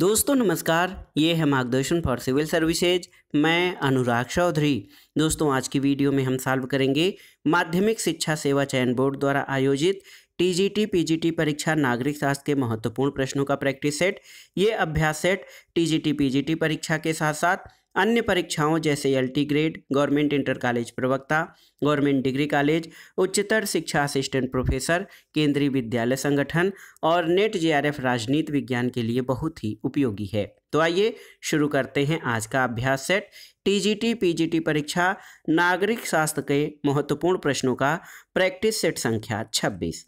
दोस्तों नमस्कार ये है मार्गदर्शन फॉर सिविल सर्विसेज मैं अनुराग चौधरी दोस्तों आज की वीडियो में हम सॉल्व करेंगे माध्यमिक शिक्षा सेवा चयन बोर्ड द्वारा आयोजित टीजीटी पीजीटी परीक्षा नागरिक शास्त्र के महत्वपूर्ण प्रश्नों का प्रैक्टिस सेट ये अभ्यास सेट टीजीटी पीजीटी परीक्षा के साथ साथ अन्य परीक्षाओं जैसे L grade government inter college प्रवक्ता गवर्नमेंट डिग्री कॉलेज उच्चतर शिक्षा असिस्टेंट प्रोफेसर केंद्रीय विद्यालय संगठन और नेट जेआरएफ राजनीति विज्ञान के लिए बहुत ही उपयोगी है तो आइए शुरू करते हैं आज का अभ्यास सेट टीजीटी पीजीटी परीक्षा नागरिक शास्त्र के महत्वपूर्ण प्रश्नों का प्रैक्टिस सेट संख्या छब्बीस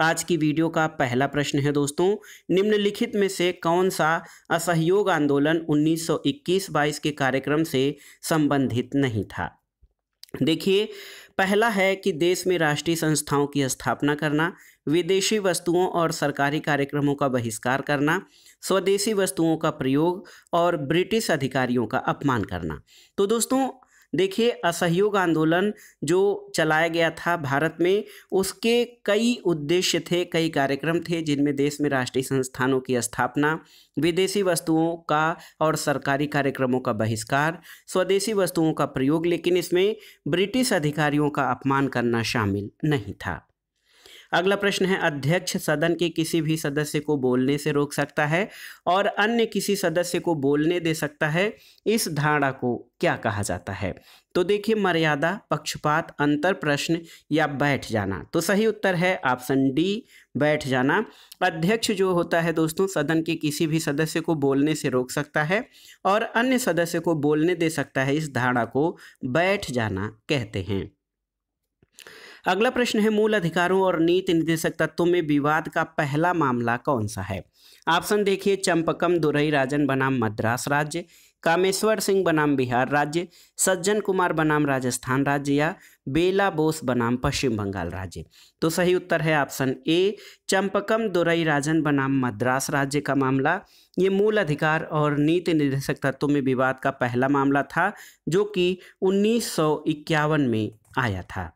आज की वीडियो का पहला प्रश्न है दोस्तों निम्नलिखित में से कौन सा असहयोग आंदोलन 1921-22 के कार्यक्रम से संबंधित नहीं था देखिए पहला है कि देश में राष्ट्रीय संस्थाओं की स्थापना करना विदेशी वस्तुओं और सरकारी कार्यक्रमों का बहिष्कार करना स्वदेशी वस्तुओं का प्रयोग और ब्रिटिश अधिकारियों का अपमान करना तो दोस्तों देखिए असहयोग आंदोलन जो चलाया गया था भारत में उसके कई उद्देश्य थे कई कार्यक्रम थे जिनमें देश में राष्ट्रीय संस्थानों की स्थापना विदेशी वस्तुओं का और सरकारी कार्यक्रमों का बहिष्कार स्वदेशी वस्तुओं का प्रयोग लेकिन इसमें ब्रिटिश अधिकारियों का अपमान करना शामिल नहीं था अगला प्रश्न है अध्यक्ष सदन के किसी भी सदस्य को बोलने से रोक सकता है और अन्य किसी सदस्य को बोलने दे सकता है इस धारणा को क्या कहा जाता है तो देखिए मर्यादा पक्षपात अंतर प्रश्न या बैठ जाना तो सही उत्तर है ऑप्शन डी बैठ जाना अध्यक्ष जो होता है दोस्तों सदन के किसी भी सदस्य को बोलने से रोक सकता है और अन्य सदस्य को बोलने दे सकता है इस धारणा को बैठ जाना कहते हैं अगला प्रश्न है मूल अधिकारों और नीति निदेशक तत्वों में विवाद का पहला मामला कौन सा है ऑप्शन देखिए चंपकम दुरई राजन बनाम मद्रास राज्य कामेश्वर सिंह बनाम बिहार राज्य सज्जन कुमार बनाम राजस्थान राज्य या बेला बोस बनाम पश्चिम बंगाल राज्य तो सही उत्तर है ऑप्शन ए चंपकम दुरई राजन बनाम मद्रास राज्य का मामला ये मूल अधिकार और नीति निर्देशक तत्व में विवाद का पहला मामला था जो कि उन्नीस में आया था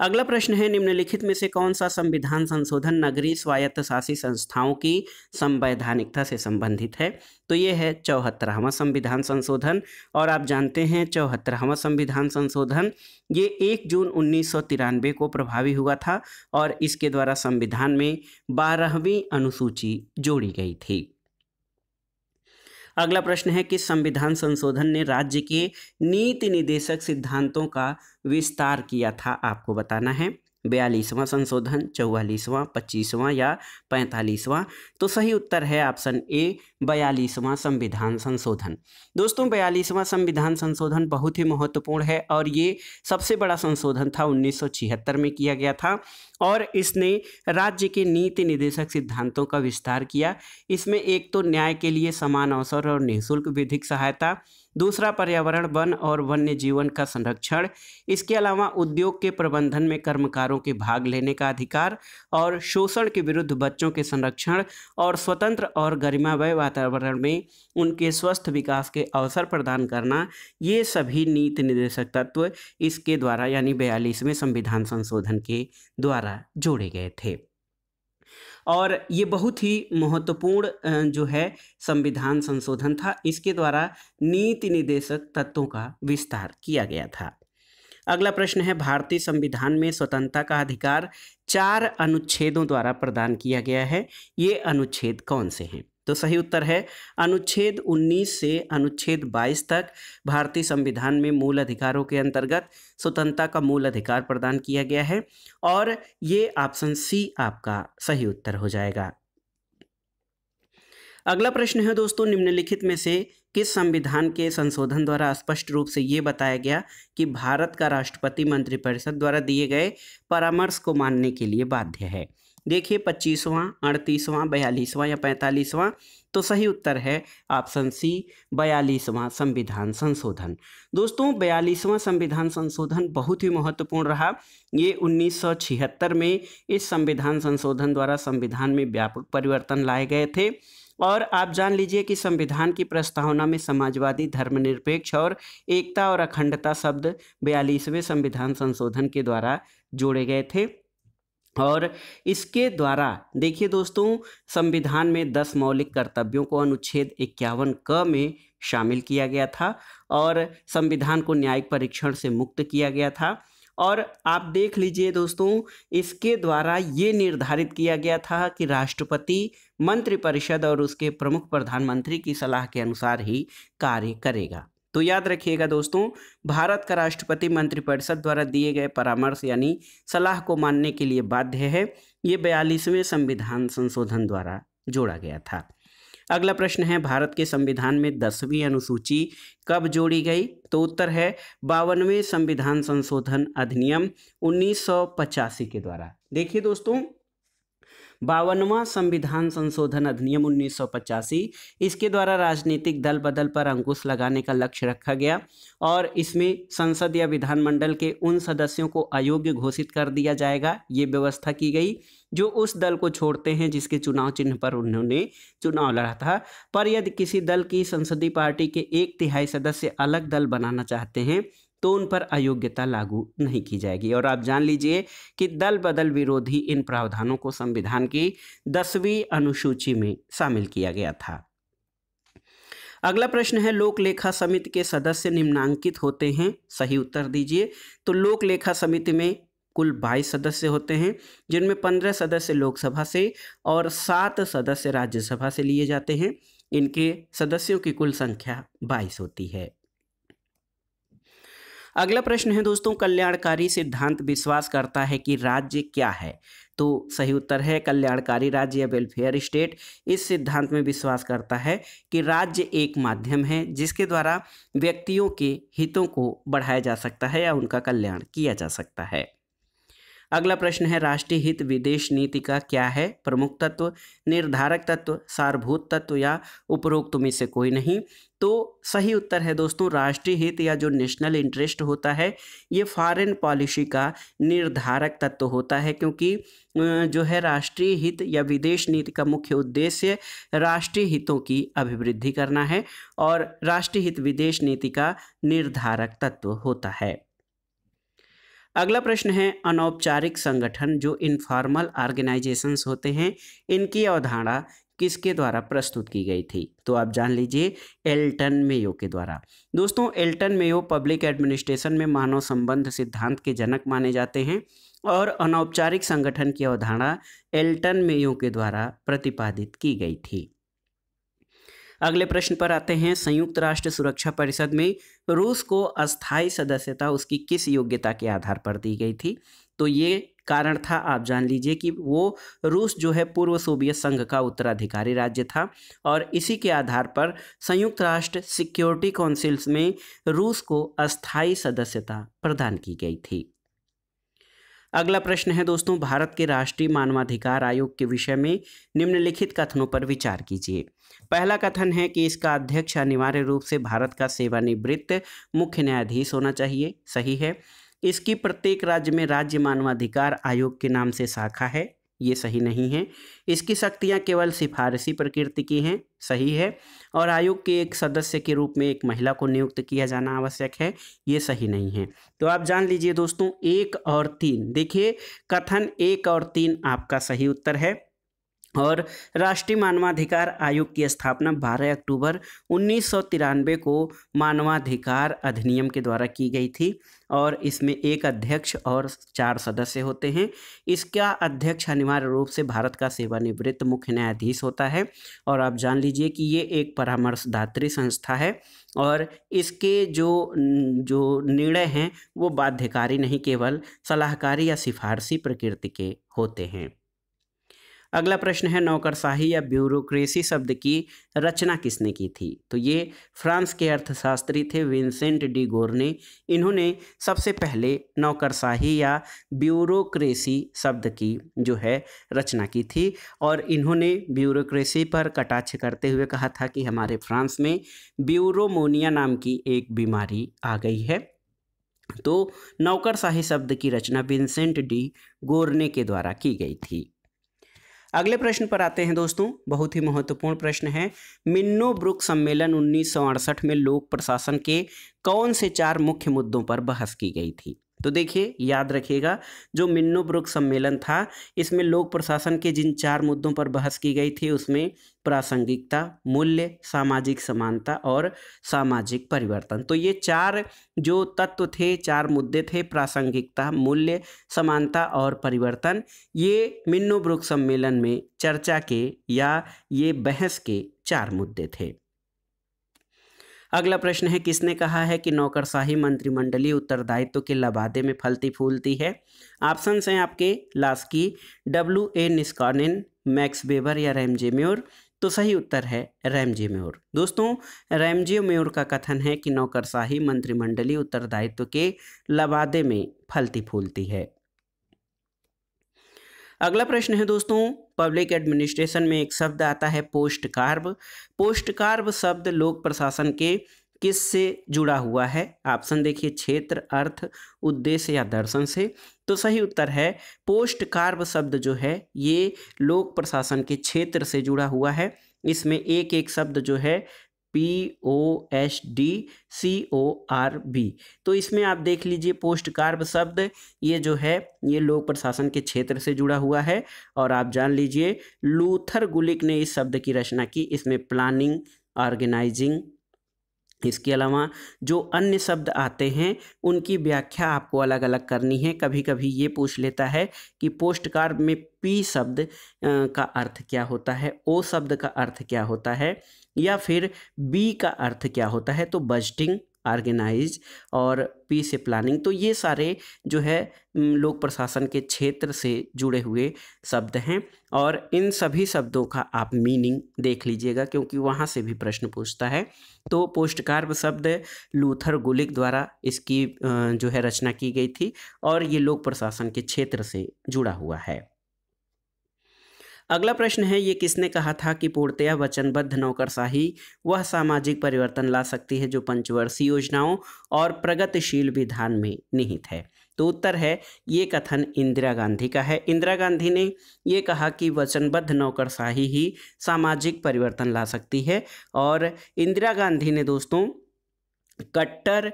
अगला प्रश्न है निम्नलिखित में से कौन सा संविधान संशोधन नगरीय स्वायत्त शासी संस्थाओं की संवैधानिकता से संबंधित है तो ये है चौहत्तरवा संविधान संशोधन और आप जानते हैं चौहत्तरवा संविधान संशोधन ये एक जून उन्नीस को प्रभावी हुआ था और इसके द्वारा संविधान में बारहवीं अनुसूची जोड़ी गई थी अगला प्रश्न है कि संविधान संशोधन ने राज्य के नीति निदेशक सिद्धांतों का विस्तार किया था आपको बताना है बयालीसवां संशोधन चौवालीसवां पच्चीसवां या पैंतालीसवां तो सही उत्तर है ऑप्शन ए बयालीसवां संविधान संशोधन दोस्तों बयालीसवां संविधान संशोधन बहुत ही महत्वपूर्ण है और ये सबसे बड़ा संशोधन था 1976 में किया गया था और इसने राज्य के नीति निदेशक सिद्धांतों का विस्तार किया इसमें एक तो न्याय के लिए समान अवसर और निःशुल्क विधिक सहायता दूसरा पर्यावरण वन और वन्य जीवन का संरक्षण इसके अलावा उद्योग के प्रबंधन में कर्मकारों के भाग लेने का अधिकार और शोषण के विरुद्ध बच्चों के संरक्षण और स्वतंत्र और गरिमावय वातावरण में उनके स्वस्थ विकास के अवसर प्रदान करना ये सभी नीति निर्देशक तत्व इसके द्वारा यानी बयालीसवें संविधान संशोधन के द्वारा जोड़े गए थे और ये बहुत ही महत्वपूर्ण जो है संविधान संशोधन था इसके द्वारा नीति निदेशक तत्वों का विस्तार किया गया था अगला प्रश्न है भारतीय संविधान में स्वतंत्रता का अधिकार चार अनुच्छेदों द्वारा प्रदान किया गया है ये अनुच्छेद कौन से हैं तो सही उत्तर है अनुच्छेद 19 से अनुच्छेद 22 तक भारतीय संविधान में मूल अधिकारों के अंतर्गत स्वतंत्रता का मूल अधिकार प्रदान किया गया है और ये ऑप्शन सी आपका सही उत्तर हो जाएगा अगला प्रश्न है दोस्तों निम्नलिखित में से किस संविधान के संशोधन द्वारा स्पष्ट रूप से ये बताया गया कि भारत का राष्ट्रपति मंत्रिपरिषद द्वारा दिए गए परामर्श को मानने के लिए बाध्य है देखिए पच्चीसवां अड़तीसवां बयालीसवां या पैंतालीसवां तो सही उत्तर है ऑप्शन सी बयालीसवां संविधान संशोधन दोस्तों बयालीसवां संविधान संशोधन बहुत ही महत्वपूर्ण रहा ये 1976 में इस संविधान संशोधन द्वारा संविधान में व्यापक परिवर्तन लाए गए थे और आप जान लीजिए कि संविधान की प्रस्तावना में समाजवादी धर्मनिरपेक्ष और एकता और अखंडता शब्द बयालीसवें संविधान संशोधन के द्वारा जोड़े गए थे और इसके द्वारा देखिए दोस्तों संविधान में दस मौलिक कर्तव्यों को अनुच्छेद इक्यावन क में शामिल किया गया था और संविधान को न्यायिक परीक्षण से मुक्त किया गया था और आप देख लीजिए दोस्तों इसके द्वारा ये निर्धारित किया गया था कि राष्ट्रपति मंत्रिपरिषद और उसके प्रमुख प्रधानमंत्री की सलाह के अनुसार ही कार्य करेगा तो याद रखिएगा दोस्तों भारत का राष्ट्रपति मंत्रिपरिषद द्वारा दिए गए परामर्श यानी सलाह को मानने के लिए बाध्य है ये बयालीसवें संविधान संशोधन द्वारा जोड़ा गया था अगला प्रश्न है भारत के संविधान में दसवीं अनुसूची कब जोड़ी गई तो उत्तर है बावनवें संविधान संशोधन अधिनियम उन्नीस के द्वारा देखिए दोस्तों बावनवा संविधान संशोधन अधिनियम उन्नीस इसके द्वारा राजनीतिक दल बदल पर अंकुश लगाने का लक्ष्य रखा गया और इसमें संसद या विधानमंडल के उन सदस्यों को अयोग्य घोषित कर दिया जाएगा ये व्यवस्था की गई जो उस दल को छोड़ते हैं जिसके चुनाव चिन्ह पर उन्होंने चुनाव लड़ा था पर यदि किसी दल की संसदीय पार्टी के एक तिहाई सदस्य अलग दल बनाना चाहते हैं तो उन पर अयोग्यता लागू नहीं की जाएगी और आप जान लीजिए कि दल बदल विरोधी इन प्रावधानों को संविधान की दसवीं अनुसूची में शामिल किया गया था अगला प्रश्न है लोक लेखा समिति के सदस्य निम्नांकित होते हैं सही उत्तर दीजिए तो लोक लेखा समिति में कुल 22 सदस्य होते हैं जिनमें 15 सदस्य लोकसभा से और 7 सदस्य राज्यसभा से लिए जाते हैं इनके सदस्यों की कुल संख्या 22 होती है अगला प्रश्न है दोस्तों कल्याणकारी सिद्धांत विश्वास करता है कि राज्य क्या है तो सही उत्तर है कल्याणकारी राज्य या वेलफेयर स्टेट इस सिद्धांत में विश्वास करता है कि राज्य एक माध्यम है जिसके द्वारा व्यक्तियों के हितों को बढ़ाया जा सकता है या उनका कल्याण किया जा सकता है अगला प्रश्न है राष्ट्रीय हित विदेश नीति का क्या है प्रमुख तत्व निर्धारक तत्व सारभूत तत्व या उपरोक्त में से कोई नहीं तो सही उत्तर है दोस्तों राष्ट्रीय हित या जो नेशनल इंटरेस्ट होता है ये फॉरेन पॉलिसी का निर्धारक तत्व होता है क्योंकि जो है राष्ट्रीय हित या विदेश नीति का मुख्य उद्देश्य राष्ट्रीय हितों की अभिवृद्धि करना है और राष्ट्रीय हित विदेश नीति का निर्धारक तत्व होता है अगला प्रश्न है अनौपचारिक संगठन जो इनफॉर्मल ऑर्गेनाइजेशंस होते हैं इनकी अवधारणा किसके द्वारा प्रस्तुत की गई थी तो आप जान लीजिए एल्टन मेयो के द्वारा दोस्तों एल्टन मेयो पब्लिक एडमिनिस्ट्रेशन में मानव संबंध सिद्धांत के जनक माने जाते हैं और अनौपचारिक संगठन की अवधारणा एल्टन मेयो के द्वारा प्रतिपादित की गई थी अगले प्रश्न पर आते हैं संयुक्त राष्ट्र सुरक्षा परिषद में रूस को अस्थायी सदस्यता उसकी किस योग्यता के आधार पर दी गई थी तो ये कारण था आप जान लीजिए कि वो रूस जो है पूर्व सोवियत संघ का उत्तराधिकारी राज्य था और इसी के आधार पर संयुक्त राष्ट्र सिक्योरिटी काउंसिल्स में रूस को अस्थायी सदस्यता प्रदान की गई थी अगला प्रश्न है दोस्तों भारत के राष्ट्रीय मानवाधिकार आयोग के विषय में निम्नलिखित कथनों पर विचार कीजिए पहला कथन है कि इसका अध्यक्ष अनिवार्य रूप से भारत का सेवानिवृत्त मुख्य न्यायाधीश होना चाहिए सही है इसकी प्रत्येक राज्य में राज्य मानवाधिकार आयोग के नाम से शाखा है ये सही नहीं है इसकी शक्तियाँ केवल सिफारसी प्रकृति की हैं सही है और आयोग के एक सदस्य के रूप में एक महिला को नियुक्त किया जाना आवश्यक है ये सही नहीं है तो आप जान लीजिए दोस्तों एक और तीन देखिए कथन एक और तीन आपका सही उत्तर है और राष्ट्रीय मानवाधिकार आयोग की स्थापना 12 अक्टूबर उन्नीस को मानवाधिकार अधिनियम के द्वारा की गई थी और इसमें एक अध्यक्ष और चार सदस्य होते हैं इसका अध्यक्ष अनिवार्य रूप से भारत का सेवानिवृत्त मुख्य न्यायाधीश होता है और आप जान लीजिए कि ये एक परामर्शदात्री संस्था है और इसके जो जो निर्णय हैं वो बाध्यकारी नहीं केवल सलाहकारी या सिफारसी प्रकृति के होते हैं अगला प्रश्न है नौकरशाही या ब्यूरोक्रेसी शब्द की रचना किसने की थी तो ये फ्रांस के अर्थशास्त्री थे विंसेंट डी गोरने इन्होंने सबसे पहले नौकरशाही या ब्यूरोक्रेसी शब्द की जो है रचना की थी और इन्होंने ब्यूरोक्रेसी पर कटाक्ष करते हुए कहा था कि हमारे फ्रांस में ब्यूरोमोनिया नाम की एक बीमारी आ गई है तो नौकरशाही शब्द की रचना विंसेंट डी गोरने के द्वारा की गई थी अगले प्रश्न पर आते हैं दोस्तों बहुत ही महत्वपूर्ण प्रश्न है मिन्नो ब्रुक सम्मेलन उन्नीस में लोक प्रशासन के कौन से चार मुख्य मुद्दों पर बहस की गई थी तो देखिए याद रखिएगा जो मिन्नू ब्रुक सम्मेलन था इसमें लोक प्रशासन के जिन चार मुद्दों पर बहस की गई थी उसमें प्रासंगिकता मूल्य सामाजिक समानता और सामाजिक परिवर्तन तो ये चार जो तत्व थे चार मुद्दे थे प्रासंगिकता मूल्य समानता और परिवर्तन ये मिन्नू ब्रुक सम्मेलन में चर्चा के या ये बहस के चार मुद्दे थे अगला प्रश्न है किसने कहा है कि नौकरशाही मंत्रिमंडलीय उत्तरदायित्व के लबादे में फलती फूलती है ऑप्शन हैं आपके लास्की डब्ल्यू ए निस्कॉनिन मैक्स बेबर या रैमजे म्योर तो सही उत्तर है रैमजे म्योर दोस्तों रैमजे म्योर का कथन है कि नौकरशाही मंत्रिमंडलीय उत्तरदायित्व के लबादे में फलती फूलती है अगला प्रश्न है दोस्तों पब्लिक एडमिनिस्ट्रेशन में एक शब्द आता है पोस्ट कार्ब पोस्ट कार्ब शब्द लोक प्रशासन के किस से जुड़ा हुआ है ऑप्शन देखिए क्षेत्र अर्थ उद्देश्य या दर्शन से तो सही उत्तर है पोस्ट कार्ब शब्द जो है ये लोक प्रशासन के क्षेत्र से जुड़ा हुआ है इसमें एक एक शब्द जो है P O S D C O R B तो इसमें आप देख लीजिए पोस्ट कार्ब शब्द ये जो है ये लोक प्रशासन के क्षेत्र से जुड़ा हुआ है और आप जान लीजिए लूथर गुलिक ने इस शब्द की रचना की इसमें प्लानिंग ऑर्गेनाइजिंग इसके अलावा जो अन्य शब्द आते हैं उनकी व्याख्या आपको अलग अलग करनी है कभी कभी ये पूछ लेता है कि पोस्ट कार्ड में पी शब्द का अर्थ क्या होता है ओ शब्द का अर्थ क्या होता है या फिर बी का अर्थ क्या होता है तो बजटिंग ऑर्गेनाइज और पी से प्लानिंग तो ये सारे जो है लोक प्रशासन के क्षेत्र से जुड़े हुए शब्द हैं और इन सभी शब्दों का आप मीनिंग देख लीजिएगा क्योंकि वहाँ से भी प्रश्न पूछता है तो पोस्टकार्व शब्द लूथर गुलिक द्वारा इसकी जो है रचना की गई थी और ये लोक प्रशासन के क्षेत्र से जुड़ा हुआ है अगला प्रश्न है ये किसने कहा था कि पूर्णतया वचनबद्ध नौकरशाही वह सामाजिक परिवर्तन ला सकती है जो पंचवर्षीय योजनाओं और प्रगतिशील विधान में निहित है तो उत्तर है ये कथन इंदिरा गांधी का है इंदिरा गांधी ने ये कहा कि वचनबद्ध नौकरशाही ही सामाजिक परिवर्तन ला सकती है और इंदिरा गांधी ने दोस्तों कट्टर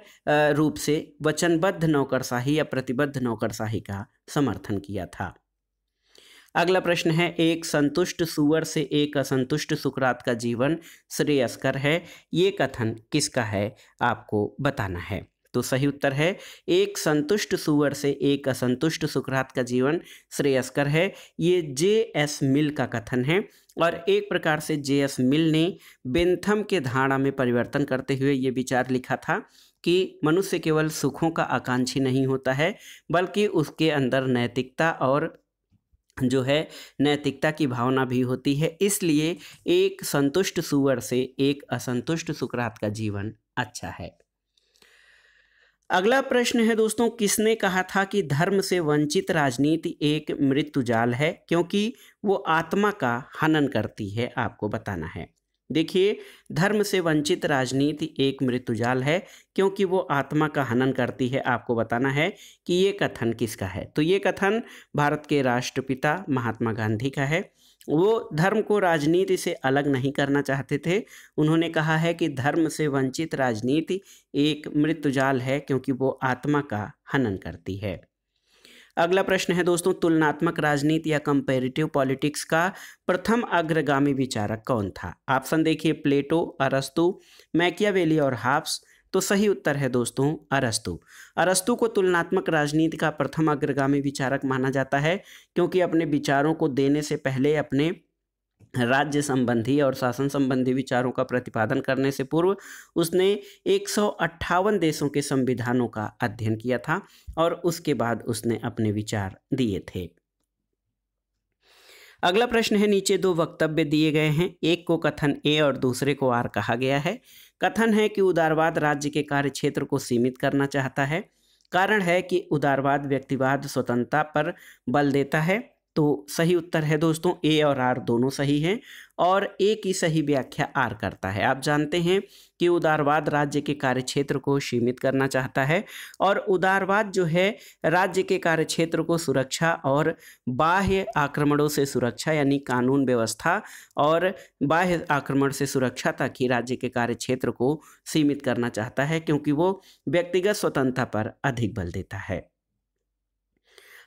रूप से वचनबद्ध नौकरशाही या प्रतिबद्ध नौकरशाही का समर्थन किया था अगला प्रश्न है एक संतुष्ट सुअर से एक असंतुष्ट सुकरात का जीवन श्रेयस्कर है ये कथन किसका है आपको बताना है तो सही उत्तर है एक संतुष्ट सुअर से एक असंतुष्ट सुकरात का जीवन श्रेयस्कर है ये जे एस मिल का कथन है और एक प्रकार से जे एस मिल ने बेंथम के धारणा में परिवर्तन करते हुए ये विचार लिखा था कि मनुष्य केवल सुखों का आकांक्षी नहीं होता है बल्कि उसके अंदर नैतिकता और जो है नैतिकता की भावना भी होती है इसलिए एक संतुष्ट सुअर से एक असंतुष्ट सुकरात का जीवन अच्छा है अगला प्रश्न है दोस्तों किसने कहा था कि धर्म से वंचित राजनीति एक मृत्युजाल है क्योंकि वो आत्मा का हनन करती है आपको बताना है देखिए धर्म से वंचित राजनीति एक मृत्युजाल है क्योंकि वो आत्मा का हनन करती है आपको बताना है कि ये कथन किसका है तो ये कथन भारत के राष्ट्रपिता महात्मा गांधी का है वो धर्म को राजनीति से अलग नहीं करना चाहते थे उन्होंने कहा है कि धर्म से वंचित राजनीति एक मृत्युजाल है क्योंकि वो आत्मा का हनन करती है अगला प्रश्न है दोस्तों तुलनात्मक राजनीति या कंपेरेटिव पॉलिटिक्स का प्रथम अग्रगामी विचारक कौन था ऑप्शन देखिए प्लेटो अरस्तु मैकियावेली और हाफ्स तो सही उत्तर है दोस्तों अरस्तु अरस्तु को तुलनात्मक राजनीति का प्रथम अग्रगामी विचारक माना जाता है क्योंकि अपने विचारों को देने से पहले अपने राज्य संबंधी और शासन संबंधी विचारों का प्रतिपादन करने से पूर्व उसने एक देशों के संविधानों का अध्ययन किया था और उसके बाद उसने अपने विचार दिए थे अगला प्रश्न है नीचे दो वक्तव्य दिए गए हैं एक को कथन ए और दूसरे को आर कहा गया है कथन है कि उदारवाद राज्य के कार्य क्षेत्र को सीमित करना चाहता है कारण है कि उदारवाद व्यक्तिवाद स्वतंत्रता पर बल देता है तो सही उत्तर है दोस्तों ए और आर दोनों सही हैं और ए की सही व्याख्या आर करता है आप जानते हैं कि उदारवाद राज्य के कार्यक्षेत्र को सीमित करना चाहता है और उदारवाद जो है राज्य के कार्यक्षेत्र को सुरक्षा और बाह्य आक्रमणों से सुरक्षा यानी कानून व्यवस्था और बाह्य आक्रमण से सुरक्षा तक ही राज्य के कार्यक्षेत्र को सीमित करना चाहता है क्योंकि वो व्यक्तिगत स्वतंत्रता पर अधिक बल देता है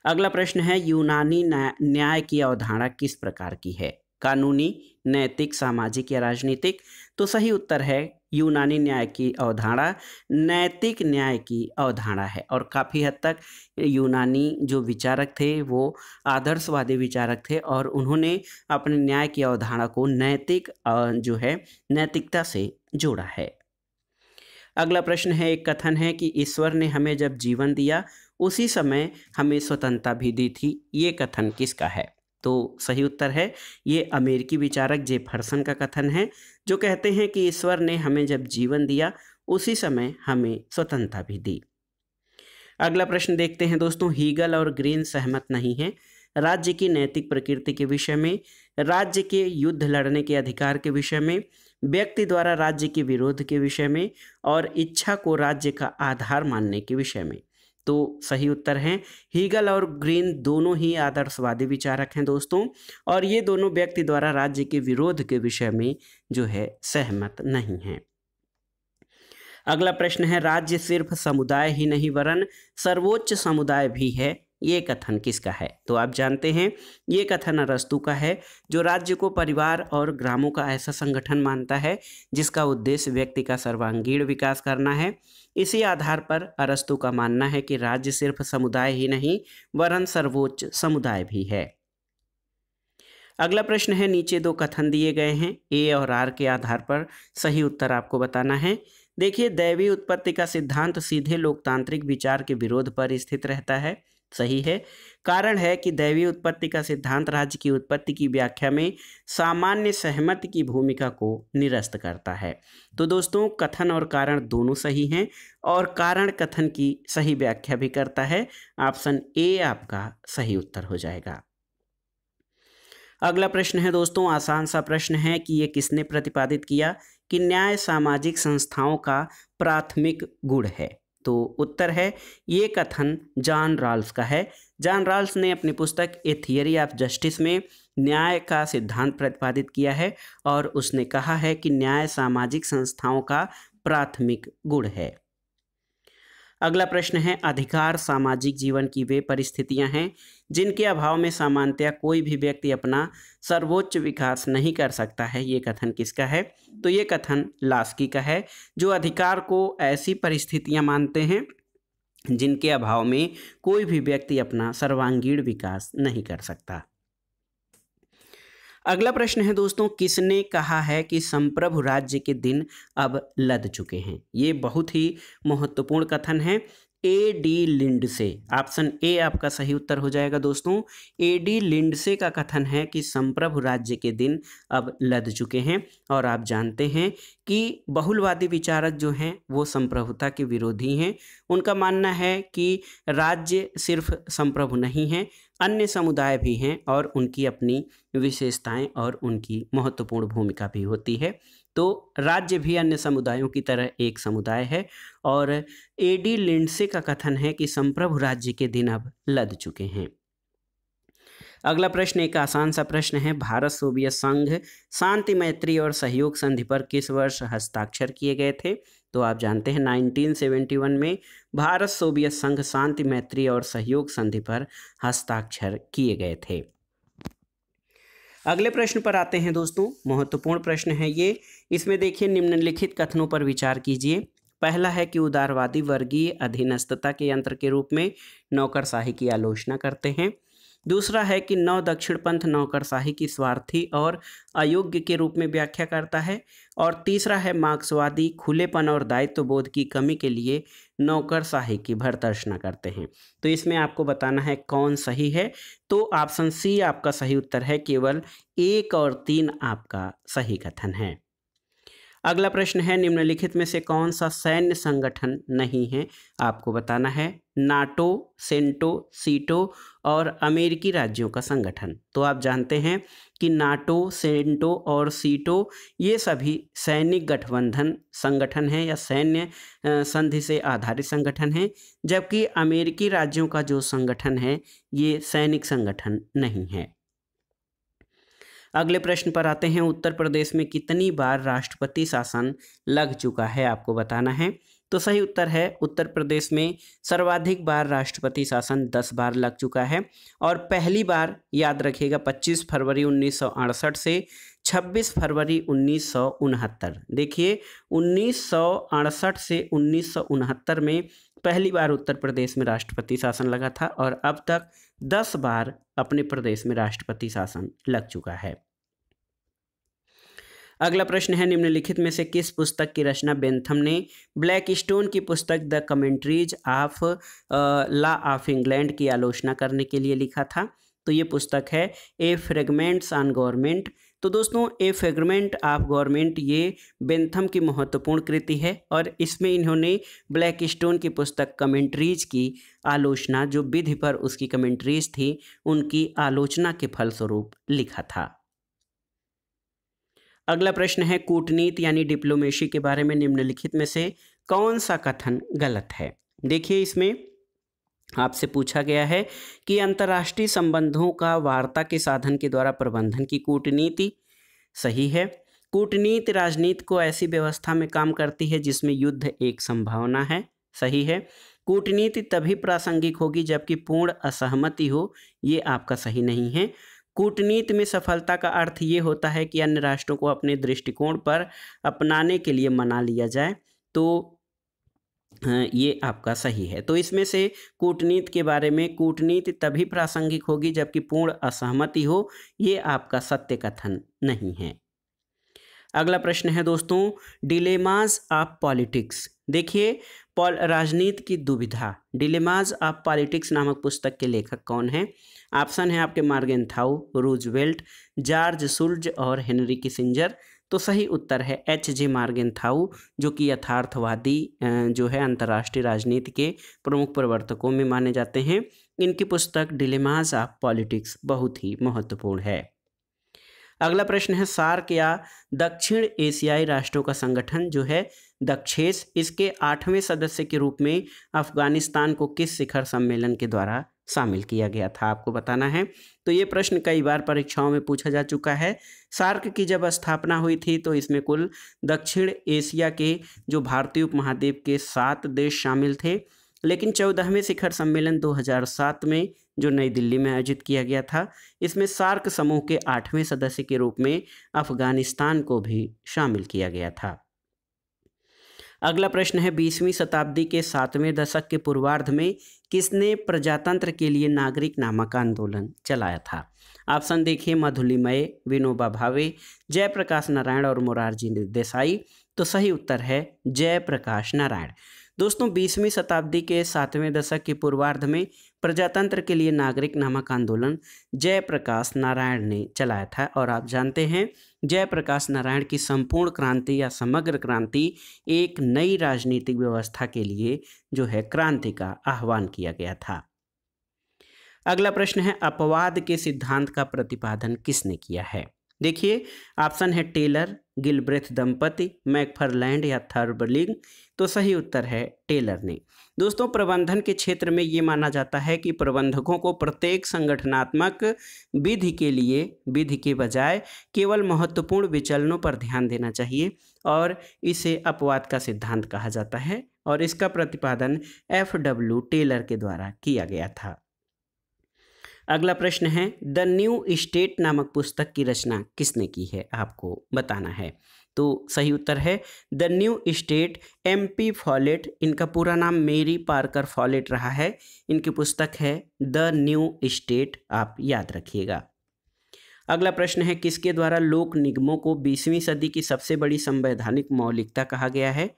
अगला प्रश्न है यूनानी न्याय की अवधारणा किस प्रकार की है कानूनी नैतिक सामाजिक या राजनीतिक तो सही उत्तर है यूनानी न्याय की अवधारणा नैतिक न्याय की अवधारणा है और काफ़ी हद तक यूनानी जो विचारक थे वो आदर्शवादी विचारक थे और उन्होंने अपने न्याय की अवधारणा को नैतिक जो है नैतिकता से जोड़ा है अगला प्रश्न है एक कथन है कि ईश्वर ने हमें जब जीवन दिया उसी समय हमें स्वतंत्रता भी दी थी ये कथन किसका है तो सही उत्तर है ये अमेरिकी विचारक फर्सन का कथन है जो कहते हैं कि ईश्वर ने हमें जब जीवन दिया उसी समय हमें स्वतंत्रता भी दी अगला प्रश्न देखते हैं दोस्तों हीगल और ग्रीन सहमत नहीं है राज्य की नैतिक प्रकृति के विषय में राज्य के युद्ध लड़ने के अधिकार के विषय में व्यक्ति द्वारा राज्य के विरोध के विषय में और इच्छा को राज्य का आधार मानने के विषय में तो सही उत्तर हैं हीगल और ग्रीन दोनों ही आदर्शवादी विचारक हैं दोस्तों और ये दोनों व्यक्ति द्वारा राज्य के विरोध के विषय में जो है सहमत नहीं है अगला प्रश्न है राज्य सिर्फ समुदाय ही नहीं वरन सर्वोच्च समुदाय भी है ये कथन किसका है तो आप जानते हैं ये कथन अरस्तु का है जो राज्य को परिवार और ग्रामों का ऐसा संगठन मानता है जिसका उद्देश्य व्यक्ति का सर्वांगीण विकास करना है इसी आधार पर अरस्तु का मानना है कि राज्य सिर्फ समुदाय ही नहीं वरन सर्वोच्च समुदाय भी है अगला प्रश्न है नीचे दो कथन दिए गए हैं ए और आर के आधार पर सही उत्तर आपको बताना है देखिए दैवी उत्पत्ति का सिद्धांत सीधे लोकतांत्रिक विचार के विरोध पर स्थित रहता है सही है कारण है कि दैवीय उत्पत्ति का सिद्धांत राज्य की उत्पत्ति की व्याख्या में सामान्य सहमति की भूमिका को निरस्त करता है तो दोस्तों कथन और कारण दोनों सही हैं और कारण कथन की सही व्याख्या भी करता है ऑप्शन ए आपका सही उत्तर हो जाएगा अगला प्रश्न है दोस्तों आसान सा प्रश्न है कि ये किसने प्रतिपादित किया कि न्याय सामाजिक संस्थाओं का प्राथमिक गुण है तो उत्तर है ये कथन जॉन रॉल्स का है जॉन राल्स ने अपनी पुस्तक ए थियरी ऑफ जस्टिस में न्याय का सिद्धांत प्रतिपादित किया है और उसने कहा है कि न्याय सामाजिक संस्थाओं का प्राथमिक गुण है अगला प्रश्न है अधिकार सामाजिक जीवन की वे परिस्थितियां हैं जिनके अभाव में सामान्यतया कोई भी व्यक्ति अपना सर्वोच्च विकास नहीं कर सकता है ये कथन किसका है तो ये कथन लास्की का है जो अधिकार को ऐसी परिस्थितियाँ मानते हैं जिनके अभाव में कोई भी व्यक्ति अपना सर्वांगीण विकास नहीं कर सकता अगला प्रश्न है दोस्तों किसने कहा है कि संप्रभु राज्य के दिन अब लद चुके हैं ये बहुत ही महत्वपूर्ण कथन है A D Lindsay option A आपका सही उत्तर हो जाएगा दोस्तों ए डी लिंडसे का कथन है कि संप्रभु राज्य के दिन अब लद चुके हैं और आप जानते हैं कि बहुलवादी विचारक जो हैं वो संप्रभुता के विरोधी हैं उनका मानना है कि राज्य सिर्फ संप्रभु नहीं है अन्य समुदाय भी हैं और उनकी अपनी विशेषताएं और उनकी महत्वपूर्ण भूमिका भी होती है तो राज्य भी अन्य समुदायों की तरह एक समुदाय है और ए डी लिंडसे का कथन है कि संप्रभु राज्य के दिन अब लद चुके हैं अगला प्रश्न एक आसान सा प्रश्न है भारत सोवियत संघ शांति मैत्री और सहयोग संधि पर किस वर्ष हस्ताक्षर किए गए थे तो आप जानते हैं 1971 में भारत सोवियत संघ शांति मैत्री और सहयोग संधि पर हस्ताक्षर किए गए थे अगले प्रश्न पर आते हैं दोस्तों महत्वपूर्ण प्रश्न है ये इसमें देखिए निम्नलिखित कथनों पर विचार कीजिए पहला है कि उदारवादी वर्गीय अधीनस्थता के यंत्र के रूप में नौकरशाही की आलोचना करते हैं दूसरा है कि नौ दक्षिण पंथ नौकरशाही की स्वार्थी और अयोग्य के रूप में व्याख्या करता है और तीसरा है मार्क्सवादी खुलेपन और दायित्व बोध की कमी के लिए नौकरशाही की भर्तर्शना करते हैं तो इसमें आपको बताना है कौन सही है तो ऑप्शन सी आपका सही उत्तर है केवल एक और तीन आपका सही कथन है अगला प्रश्न है निम्नलिखित में से कौन सा सैन्य संगठन नहीं है आपको बताना है नाटो सेंटो सीटो और अमेरिकी राज्यों का संगठन तो आप जानते हैं कि नाटो सेंटो और सीटो ये सभी सैनिक गठबंधन संगठन हैं या सैन्य संधि से आधारित संगठन हैं जबकि अमेरिकी राज्यों का जो संगठन है ये सैनिक संगठन नहीं है अगले प्रश्न पर आते हैं उत्तर प्रदेश में कितनी बार राष्ट्रपति शासन लग चुका है आपको बताना है तो सही उत्तर है उत्तर प्रदेश में सर्वाधिक बार राष्ट्रपति शासन 10 बार लग चुका है और पहली बार याद रखिएगा 25 फरवरी उन्नीस से 26 फरवरी उन्नीस देखिए उन्नीस से उन्नीस में पहली बार उत्तर प्रदेश में राष्ट्रपति शासन लगा था और अब तक 10 बार अपने प्रदेश में राष्ट्रपति शासन लग चुका है अगला प्रश्न है निम्नलिखित में से किस पुस्तक की रचना बेंथम ने ब्लैक स्टोन की पुस्तक the commentaries of law of England की आलोचना करने के लिए लिखा था तो ये पुस्तक है ए फ्रेगमेंट्स ऑन गवर्नमेंट तो दोस्तों ए फ्रेगमेंट ऑफ गवर्नमेंट ये बेंथम की महत्वपूर्ण कृति है और इसमें इन्होंने ब्लैक स्टोन की पुस्तक कमेंट्रीज की आलोचना जो विधि पर उसकी कमेंट्रीज थी उनकी आलोचना के फलस्वरूप लिखा था अगला प्रश्न है कूटनीति यानी डिप्लोमेसी के बारे में निम्नलिखित में से कौन सा कथन गलत है देखिए इसमें आपसे पूछा गया है कि अंतर्राष्ट्रीय संबंधों का वार्ता के साधन के द्वारा प्रबंधन की कूटनीति सही है कूटनीति राजनीति को ऐसी व्यवस्था में काम करती है जिसमें युद्ध एक संभावना है सही है कूटनीति तभी प्रासंगिक होगी जबकि पूर्ण असहमति हो ये आपका सही नहीं है कूटनीति में सफलता का अर्थ ये होता है कि अन्य राष्ट्रों को अपने दृष्टिकोण पर अपनाने के लिए मना लिया जाए तो ये आपका सही है तो इसमें से कूटनीति के बारे में कूटनीति तभी प्रासंगिक होगी जबकि पूर्ण असहमति हो ये आपका सत्य कथन नहीं है अगला प्रश्न है दोस्तों डिलेमाज ऑफ पॉलिटिक्स देखिए पॉल राजनीति की दुविधा डिलेमाज ऑफ पॉलिटिक्स नामक पुस्तक के लेखक कौन हैं ऑप्शन है आपके Morgenthau Roosevelt George Shultz और हेनरी किसिंजर तो सही उत्तर है एच जे मार्गेन थाउ जो कि यथार्थवादी जो है अंतर्राष्ट्रीय राजनीति के प्रमुख प्रवर्तकों में माने जाते हैं इनकी पुस्तक डिलेमाज ऑफ पॉलिटिक्स बहुत ही महत्वपूर्ण है अगला प्रश्न है सार्क या दक्षिण एशियाई राष्ट्रों का संगठन जो है दक्षेस इसके आठवें सदस्य के रूप में अफगानिस्तान को किस शिखर सम्मेलन के द्वारा शामिल किया गया था आपको बताना है तो ये प्रश्न कई बार परीक्षाओं में पूछा जा चुका है सार्क की जब स्थापना हुई थी तो इसमें कुल दक्षिण एशिया के जो भारतीय उपमहाद्वीप के सात देश शामिल थे लेकिन चौदहवें शिखर सम्मेलन 2007 में जो नई दिल्ली में आयोजित किया गया था इसमें सार्क समूह के आठवें सदस्य के रूप में अफगानिस्तान को भी शामिल किया गया था अगला प्रश्न है बीसवीं शताब्दी के सातवें दशक के पूर्वार्ध में किसने प्रजातंत्र के लिए नागरिक नामक आंदोलन चलाया था ऑप्शन देखिए मधुलिमय विनोबा भावे जयप्रकाश नारायण और मुरारजी देसाई तो सही उत्तर है जयप्रकाश नारायण दोस्तों बीसवीं शताब्दी के सातवें दशक के पूर्वार्ध में प्रजातंत्र के लिए नागरिक नामक आंदोलन जयप्रकाश नारायण ने चलाया था और आप जानते हैं जयप्रकाश नारायण की संपूर्ण क्रांति या समग्र क्रांति एक नई राजनीतिक व्यवस्था के लिए जो है क्रांति का आह्वान किया गया था अगला प्रश्न है अपवाद के सिद्धांत का प्रतिपादन किसने किया है देखिए ऑप्शन है टेलर गिलब्रेथ दंपति मैकफरलैंड या थर्बलिंग तो सही उत्तर है टेलर ने दोस्तों प्रबंधन के क्षेत्र में ये माना जाता है कि प्रबंधकों को प्रत्येक संगठनात्मक विधि के लिए विधि के बजाय केवल महत्वपूर्ण विचलनों पर ध्यान देना चाहिए और इसे अपवाद का सिद्धांत कहा जाता है और इसका प्रतिपादन एफ डब्ल्यू टेलर के द्वारा किया गया था अगला प्रश्न है द न्यू स्टेट नामक पुस्तक की रचना किसने की है आपको बताना है तो सही उत्तर है the new state M P Follett इनका पूरा नाम मेरी पार्कर फॉलेट रहा है इनकी पुस्तक है द न्यू स्टेट आप याद रखिएगा अगला प्रश्न है किसके द्वारा लोक निगमों को बीसवीं सदी की सबसे बड़ी संवैधानिक मौलिकता कहा गया है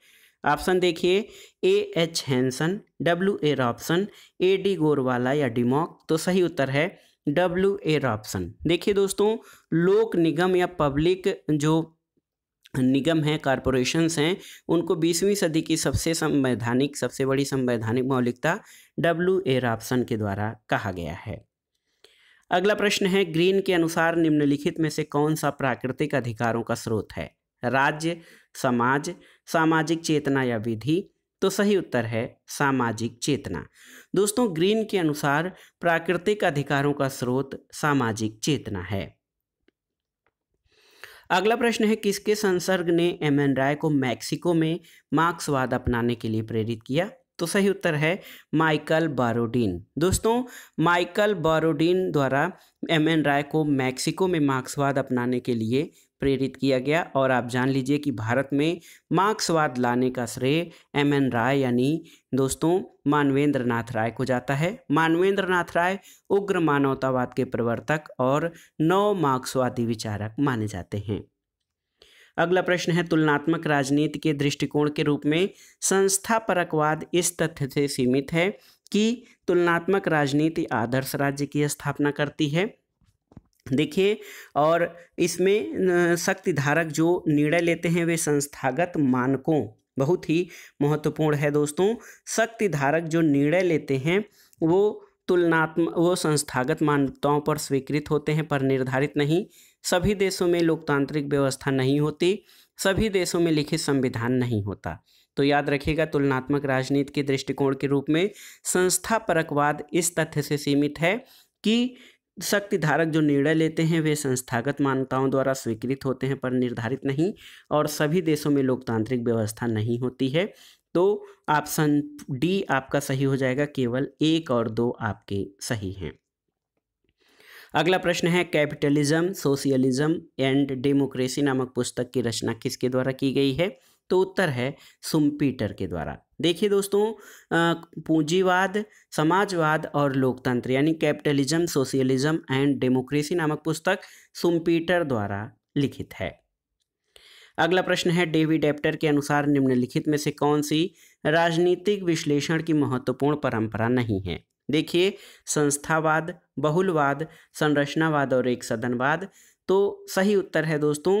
ऑप्शन देखिए A H Hanson W A Robson A D Gorwala या डिमॉक तो सही उत्तर है डब्ल्यू ए रॉप्सन देखिए दोस्तों लोक निगम या पब्लिक जो निगम हैं कॉरपोरेशंस हैं उनको 20वीं सदी की सबसे संवैधानिक सबसे बड़ी संवैधानिक मौलिकता डब्ल्यू ए रॉप्सन के द्वारा कहा गया है अगला प्रश्न है ग्रीन के अनुसार निम्नलिखित में से कौन सा प्राकृतिक अधिकारों का स्रोत है राज्य समाज सामाजिक चेतना या विधि तो सही उत्तर है सामाजिक चेतना दोस्तों ग्रीन के अनुसार प्राकृतिक अधिकारों का स्रोत सामाजिक चेतना है अगला प्रश्न है किसके संसर्ग ने एम एन राय को मैक्सिको में मार्क्सवाद अपनाने के लिए प्रेरित किया तो सही उत्तर है माइकल बारोडीन दोस्तों माइकल बारोडीन द्वारा एम एन राय को मैक्सिको में मार्क्सवाद अपनाने के लिए प्रेरित किया गया और आप जान लीजिए कि भारत में मार्क्सवाद लाने का श्रेय एम एन राय यानी दोस्तों मानवेंद्र नाथ राय को जाता है मानवेंद्र नाथ राय उग्र मानवतावाद के प्रवर्तक और नौ मार्क्सवादी विचारक माने जाते हैं अगला प्रश्न है तुलनात्मक राजनीति के दृष्टिकोण के रूप में संस्था परकवाद इस तथ्य से सीमित है कि तुलनात्मक राजनीति आदर्श राज्य की स्थापना करती है देखिए और इसमें शक्ति धारक जो निर्णय लेते हैं वे संस्थागत मानकों बहुत ही महत्वपूर्ण है दोस्तों शक्ति धारक जो निर्णय लेते हैं वो तुलनात्मक वो संस्थागत मान्यताओं पर स्वीकृत होते हैं पर निर्धारित नहीं सभी देशों में लोकतांत्रिक व्यवस्था नहीं होती सभी देशों में लिखित संविधान नहीं होता तो याद रखिएगा तुलनात्मक राजनीति के दृष्टिकोण के रूप में संस्थापरकवाद इस तथ्य से सीमित है कि शक्ति धारक जो निर्णय लेते हैं वे संस्थागत मान्यताओं द्वारा स्वीकृत होते हैं पर निर्धारित नहीं और सभी देशों में लोकतांत्रिक व्यवस्था नहीं होती है तो ऑप्शन डी आपका सही हो जाएगा केवल एक और दो आपके सही हैं अगला प्रश्न है कैपिटलिज्म सोशलिज्म एंड डेमोक्रेसी नामक पुस्तक की रचना किसके द्वारा की गई है तो उत्तर है सुम्पीटर के द्वारा देखिए दोस्तों पूंजीवाद समाजवाद और लोकतंत्र यानी कैपिटलिज्म सोशलिज्म एंड डेमोक्रेसी नामक पुस्तक सुम्पीटर द्वारा लिखित है अगला प्रश्न है डेविड एप्टर के अनुसार निम्नलिखित में से कौन सी राजनीतिक विश्लेषण की महत्वपूर्ण परंपरा नहीं है देखिए संस्थावाद बहुलवाद संरचनावाद और एक सदनवाद तो सही उत्तर है दोस्तों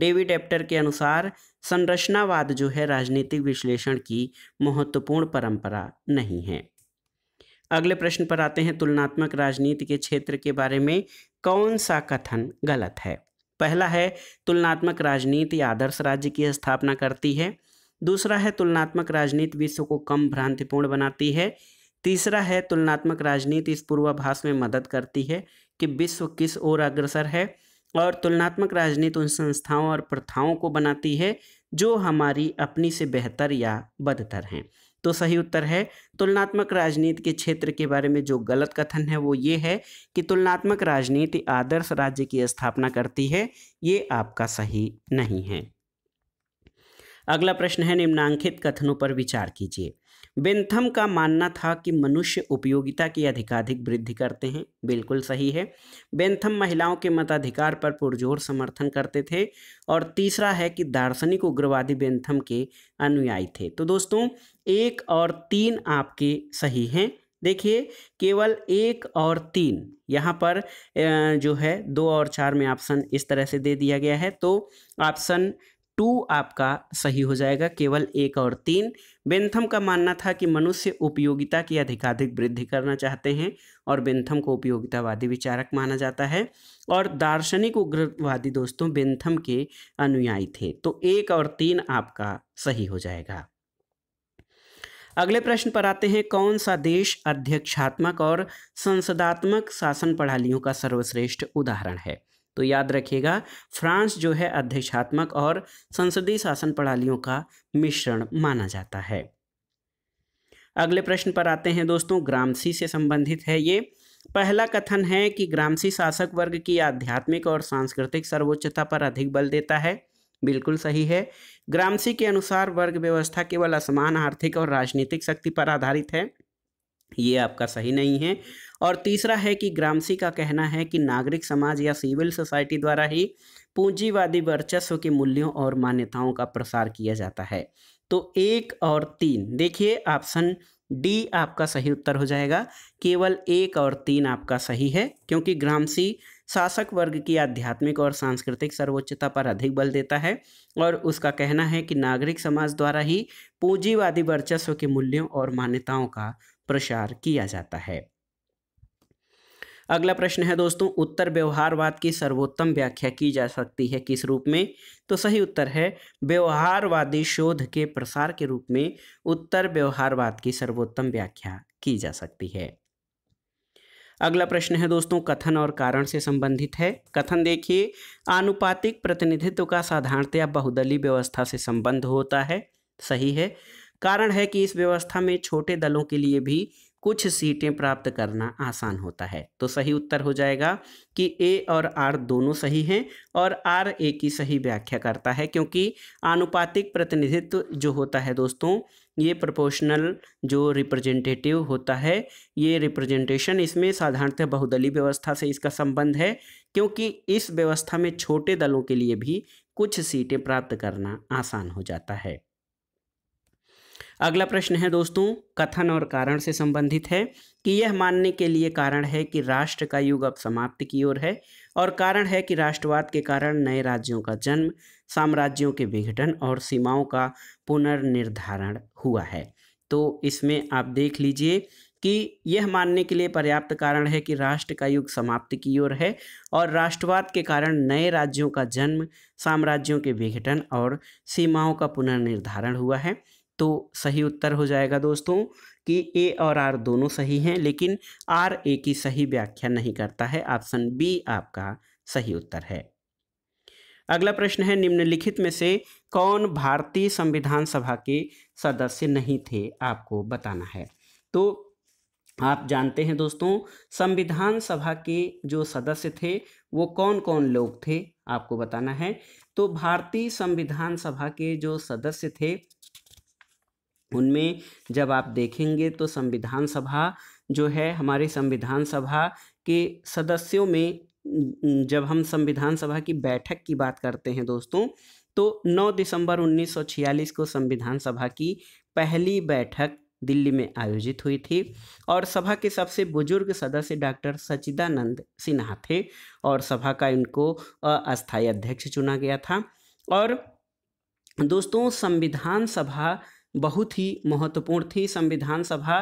डेविड एप्टर के अनुसार संरचनावाद जो है राजनीतिक विश्लेषण की महत्वपूर्ण परंपरा नहीं है अगले प्रश्न पर आते हैं तुलनात्मक राजनीति के क्षेत्र के बारे में कौन सा कथन गलत है पहला है तुलनात्मक राजनीति आदर्श राज्य की स्थापना करती है दूसरा है तुलनात्मक राजनीति विश्व को कम भ्रांतिपूर्ण बनाती है तीसरा है तुलनात्मक राजनीति इस पूर्वाभास में मदद करती है कि विश्व किस ओर अग्रसर है और तुलनात्मक राजनीति उन संस्थाओं और प्रथाओं को बनाती है जो हमारी अपनी से बेहतर या बदतर हैं तो सही उत्तर है तुलनात्मक राजनीति के क्षेत्र के बारे में जो गलत कथन है वो ये है कि तुलनात्मक राजनीति आदर्श राज्य की स्थापना करती है ये आपका सही नहीं है अगला प्रश्न है निम्नांकित कथनों पर विचार कीजिए बेंथम का मानना था कि मनुष्य उपयोगिता की अधिकाधिक वृद्धि करते हैं बिल्कुल सही है बेंथम महिलाओं के मताधिकार पर पुरजोर समर्थन करते थे और तीसरा है कि दार्शनिक उग्रवादी बेंथम के अनुयायी थे तो दोस्तों एक और तीन आपके सही हैं देखिए केवल एक और तीन यहाँ पर जो है दो और चार में ऑप्शन इस तरह से दे दिया गया है तो ऑप्शन टू आपका सही हो जाएगा केवल एक और तीन बेंथम का मानना था कि मनुष्य उपयोगिता की अधिकाधिक वृद्धि करना चाहते हैं और बेंथम को उपयोगितावादी विचारक माना जाता है और दार्शनिक उग्रवादी दोस्तों बेंथम के अनुयायी थे तो एक और तीन आपका सही हो जाएगा अगले प्रश्न पर आते हैं कौन सा देश अध्यक्षात्मक और संसदात्मक शासन प्रणालियों का सर्वश्रेष्ठ उदाहरण है तो याद रखिएगा फ्रांस जो है अध्यक्षात्मक और संसदीय शासन प्रणालियों का मिश्रण माना जाता है अगले प्रश्न पर आते हैं दोस्तों ग्रामसी से संबंधित है ये पहला कथन है कि ग्रामसी शासक वर्ग की आध्यात्मिक और सांस्कृतिक सर्वोच्चता पर अधिक बल देता है बिल्कुल सही है ग्रामसी के अनुसार वर्ग व्यवस्था केवल असमान आर्थिक और राजनीतिक शक्ति पर आधारित है ये आपका सही नहीं है और तीसरा है कि ग्रामसी का कहना है कि नागरिक समाज या सिविल सोसाइटी द्वारा ही पूंजीवादी वर्चस्व के मूल्यों और मान्यताओं का प्रसार किया जाता है तो एक और तीन देखिए ऑप्शन डी आपका सही उत्तर हो जाएगा केवल एक और तीन आपका सही है क्योंकि ग्रामसी शासक वर्ग की आध्यात्मिक और सांस्कृतिक सर्वोच्चता पर अधिक बल देता है और उसका कहना है कि नागरिक समाज द्वारा ही पूंजीवादी वर्चस्व के मूल्यों और मान्यताओं का प्रसार किया जाता है अगला प्रश्न है दोस्तों उत्तर व्यवहारवाद की सर्वोत्तम व्याख्या की जा सकती है किस रूप में तो सही उत्तर है व्यवहारवादी शोध के प्रसार के रूप में उत्तर व्यवहारवाद की सर्वोत्तम व्याख्या की जा सकती है अगला प्रश्न है दोस्तों कथन और कारण से संबंधित है कथन देखिए आनुपातिक प्रतिनिधित्व का साधारणतया बहुदलीय व्यवस्था से संबंध होता है सही है कारण है कि इस व्यवस्था में छोटे दलों के लिए भी कुछ सीटें प्राप्त करना आसान होता है तो सही उत्तर हो जाएगा कि ए और आर दोनों सही हैं और आर ए की सही व्याख्या करता है क्योंकि आनुपातिक प्रतिनिधित्व जो होता है दोस्तों ये प्रोपोर्शनल जो रिप्रेजेंटेटिव होता है ये रिप्रेजेंटेशन इसमें साधारणतः बहुदलीय व्यवस्था से इसका संबंध है क्योंकि इस व्यवस्था में छोटे दलों के लिए भी कुछ सीटें प्राप्त करना आसान हो जाता है अगला प्रश्न है दोस्तों कथन और कारण से संबंधित है कि यह मानने के लिए कारण है कि राष्ट्र का युग अब समाप्त की ओर है और कारण है कि राष्ट्रवाद के कारण नए राज्यों का जन्म साम्राज्यों के विघटन और सीमाओं का पुनर्निर्धारण हुआ है तो इसमें आप देख लीजिए कि यह मानने के लिए पर्याप्त कारण है कि राष्ट्र का युग समाप्त की ओर है और राष्ट्रवाद के कारण नए राज्यों का जन्म साम्राज्यों के विघटन और सीमाओं का पुनर्निर्धारण हुआ है तो सही उत्तर हो जाएगा दोस्तों कि ए और आर दोनों सही हैं लेकिन आर ए की सही व्याख्या नहीं करता है ऑप्शन बी आपका सही उत्तर है अगला प्रश्न है निम्नलिखित में से कौन भारतीय संविधान सभा के सदस्य नहीं थे आपको बताना है तो आप जानते हैं दोस्तों संविधान सभा के जो सदस्य थे वो कौन कौन लोग थे आपको बताना है तो भारतीय संविधान सभा के जो सदस्य थे उनमें जब आप देखेंगे तो संविधान सभा जो है हमारे संविधान सभा के सदस्यों में जब हम संविधान सभा की बैठक की बात करते हैं दोस्तों तो 9 दिसंबर 1946 को संविधान सभा की पहली बैठक दिल्ली में आयोजित हुई थी और सभा के सबसे बुजुर्ग सदस्य डॉक्टर सचिदानंद सिन्हा थे और सभा का इनको अस्थायी अध्यक्ष चुना गया था और दोस्तों संविधान सभा बहुत ही महत्वपूर्ण थी संविधान सभा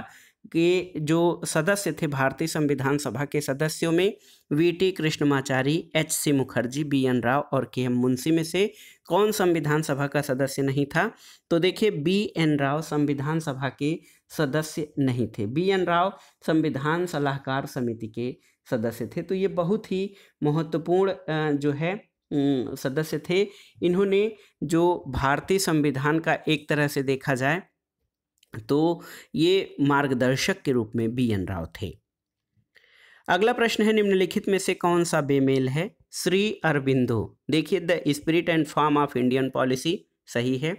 के जो सदस्य थे भारतीय संविधान सभा के सदस्यों में V T Krishnamachari H C Mukherjee B N Rau और के एम मुंशी में से कौन संविधान सभा का सदस्य नहीं था तो देखिए बी एन राव संविधान सभा के सदस्य नहीं थे बी एन राव संविधान सलाहकार समिति के सदस्य थे तो ये बहुत ही महत्वपूर्ण जो है सदस्य थे इन्होंने जो भारतीय संविधान का एक तरह से देखा जाए तो ये मार्गदर्शक के रूप में बी एन राव थे अगला प्रश्न है निम्नलिखित में से कौन सा बेमेल है श्री अरबिंदो देखिए the spirit and form of Indian policy सही है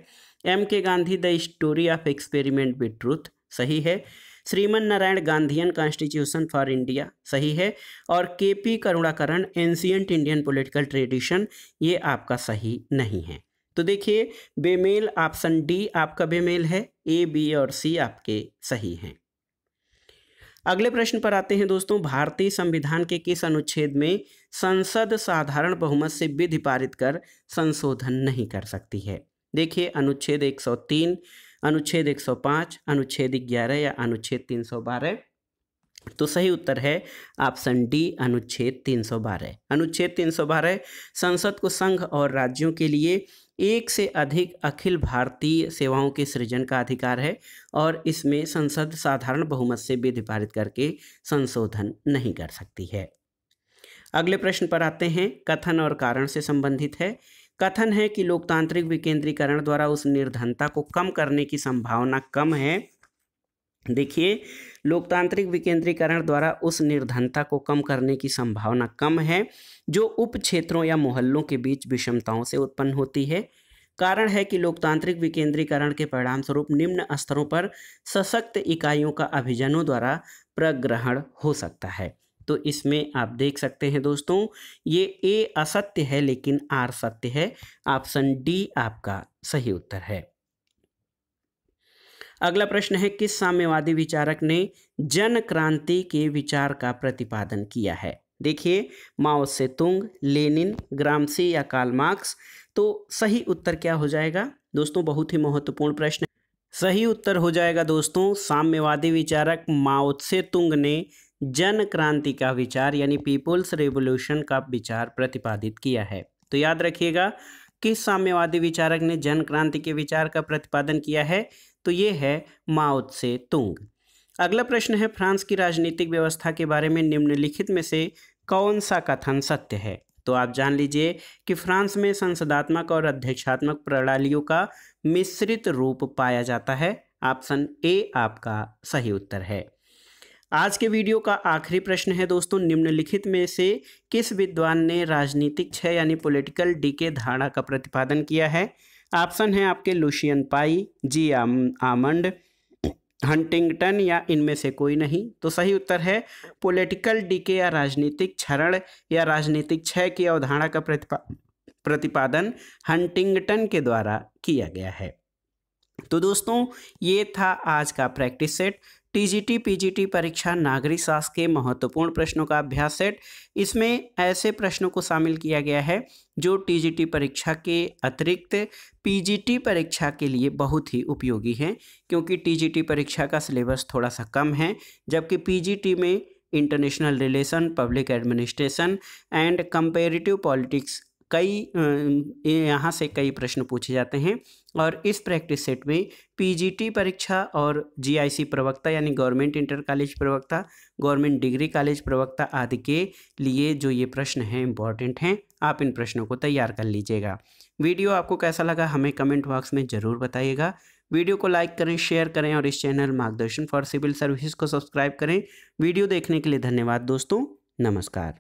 M K Gandhi the story of experiment with truth सही है Shriman Narayan Gandhian constitution for India सही है और K P Karunakaran ancient Indian political tradition ये आपका सही नहीं है तो देखिए बेमेल ऑप्शन डी आपका बेमेल है ए बी और सी आपके सही हैं अगले प्रश्न पर आते हैं दोस्तों भारतीय संविधान के किस अनुच्छेद में संसद साधारण बहुमत से विधि पारित कर संशोधन नहीं कर सकती है देखिए अनुच्छेद 103 अनुच्छेद 105, अनुच्छेद 11 या अनुच्छेद 312 तो सही उत्तर है ऑप्शन डी अनुच्छेद 312 अनुच्छेद 312 संसद को संघ और राज्यों के लिए एक से अधिक अखिल भारतीय सेवाओं के सृजन का अधिकार है और इसमें संसद साधारण बहुमत से विधि पारित करके संशोधन नहीं कर सकती है अगले प्रश्न पर आते हैं कथन और कारण से संबंधित है कथन है कि लोकतांत्रिक विकेंद्रीकरण द्वारा उस निर्धनता को कम करने की संभावना कम है देखिए लोकतांत्रिक विकेंद्रीकरण द्वारा उस निर्धनता को कम करने की संभावना कम है जो उप क्षेत्रों या मोहल्लों के बीच विषमताओं से उत्पन्न होती है कारण है कि लोकतांत्रिक विकेंद्रीकरण के परिणाम स्वरूप निम्न स्तरों पर सशक्त इकाइयों का अभिजनों द्वारा प्रग्रहण हो सकता है तो इसमें आप देख सकते हैं दोस्तों ये ए असत्य है लेकिन आर सत्य है ऑप्शन डी आपका सही उत्तर है अगला प्रश्न है किस साम्यवादी विचारक ने जन क्रांति के विचार का प्रतिपादन किया है देखिए माओ से तुंग लेनिन ग्रामसी या काल मार्क्स तो सही उत्तर क्या हो जाएगा दोस्तों बहुत ही महत्वपूर्ण प्रश्न सही उत्तर हो जाएगा दोस्तों साम्यवादी विचारक माओत्से तुंग ने जन क्रांति का विचार यानी पीपुल्स रेवोल्यूशन का विचार प्रतिपादित किया है तो याद रखिएगा किस साम्यवादी विचारक ने जन क्रांति के विचार का प्रतिपादन किया है तो ये है माउत से तुंग अगला प्रश्न है फ्रांस की राजनीतिक व्यवस्था के बारे में निम्नलिखित में से कौन सा कथन सत्य है तो आप जान लीजिए कि फ्रांस में संसदात्मक और अध्यक्षात्मक प्रणालियों का मिश्रित रूप पाया जाता है ऑप्शन ए आपका सही उत्तर है आज के वीडियो का आखिरी प्रश्न है दोस्तों निम्नलिखित में से किस विद्वान ने राजनीतिक छः यानी पॉलिटिकल डी के धारणा का प्रतिपादन किया है ऑप्शन है आपके लुशियन पाई जी आम, आमंड हंटिंगटन या इनमें से कोई नहीं तो सही उत्तर है पॉलिटिकल डीके या राजनीतिक क्षरण या राजनीतिक क्षय की अवधारणा का प्रतिपा प्रतिपादन हंटिंगटन के द्वारा किया गया है तो दोस्तों ये था आज का प्रैक्टिस सेट टीजीटी पीजीटी परीक्षा नागरिक शास्त्र के महत्वपूर्ण प्रश्नों का अभ्यास सेट इसमें ऐसे प्रश्नों को शामिल किया गया है जो टीजीटी परीक्षा के अतिरिक्त पीजीटी परीक्षा के लिए बहुत ही उपयोगी हैं क्योंकि टीजीटी परीक्षा का सिलेबस थोड़ा सा कम है जबकि पीजीटी में international relation public administration and comparative politics कई यहाँ से कई प्रश्न पूछे जाते हैं और इस प्रैक्टिस सेट में पीजीटी परीक्षा और जीआईसी प्रवक्ता यानी गवर्नमेंट इंटर कॉलेज प्रवक्ता गवर्नमेंट डिग्री कॉलेज प्रवक्ता आदि के लिए जो ये प्रश्न हैं इम्पॉर्टेंट हैं आप इन प्रश्नों को तैयार कर लीजिएगा वीडियो आपको कैसा लगा हमें कमेंट बॉक्स में ज़रूर बताइएगा वीडियो को लाइक करें शेयर करें और इस channel Margdarshan for civil services को सब्सक्राइब करें वीडियो देखने के लिए धन्यवाद दोस्तों नमस्कार